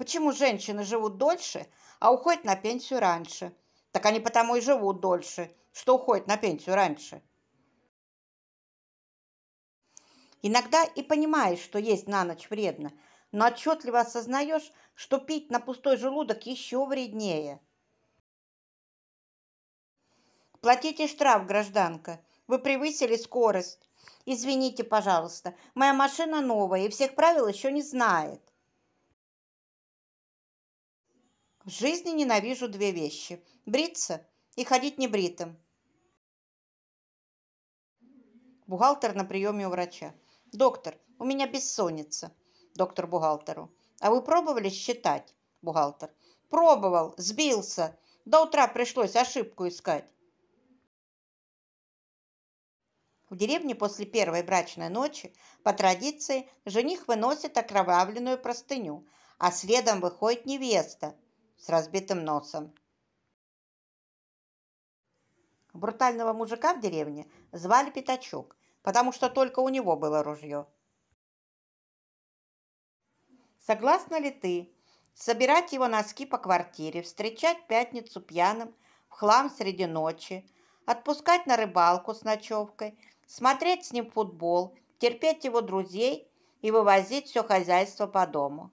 Почему женщины живут дольше, а уходят на пенсию раньше? Так они потому и живут дольше, что уходят на пенсию раньше. Иногда и понимаешь, что есть на ночь вредно, но отчетливо осознаешь, что пить на пустой желудок еще вреднее. Платите штраф, гражданка. Вы превысили скорость. Извините, пожалуйста, моя машина новая и всех правил еще не знает. В жизни ненавижу две вещи – бриться и ходить небритым. Бухгалтер на приеме у врача. «Доктор, у меня бессонница». Доктор бухгалтеру. «А вы пробовали считать?» Бухгалтер. «Пробовал, сбился. До утра пришлось ошибку искать». В деревне после первой брачной ночи, по традиции, жених выносит окровавленную простыню, а следом выходит невеста – с разбитым носом. Брутального мужика в деревне звали пятачок, потому что только у него было ружье. Согласна ли ты собирать его носки по квартире, встречать пятницу пьяным в хлам среди ночи, отпускать на рыбалку с ночевкой, смотреть с ним футбол, терпеть его друзей и вывозить все хозяйство по дому?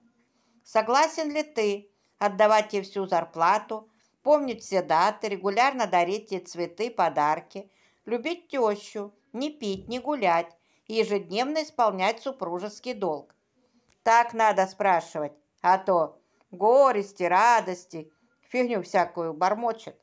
Согласен ли ты отдавать ей всю зарплату, помнить все даты, регулярно дарить ей цветы, подарки, любить тещу, не пить, не гулять и ежедневно исполнять супружеский долг. Так надо спрашивать, а то горести, радости, фигню всякую бормочет.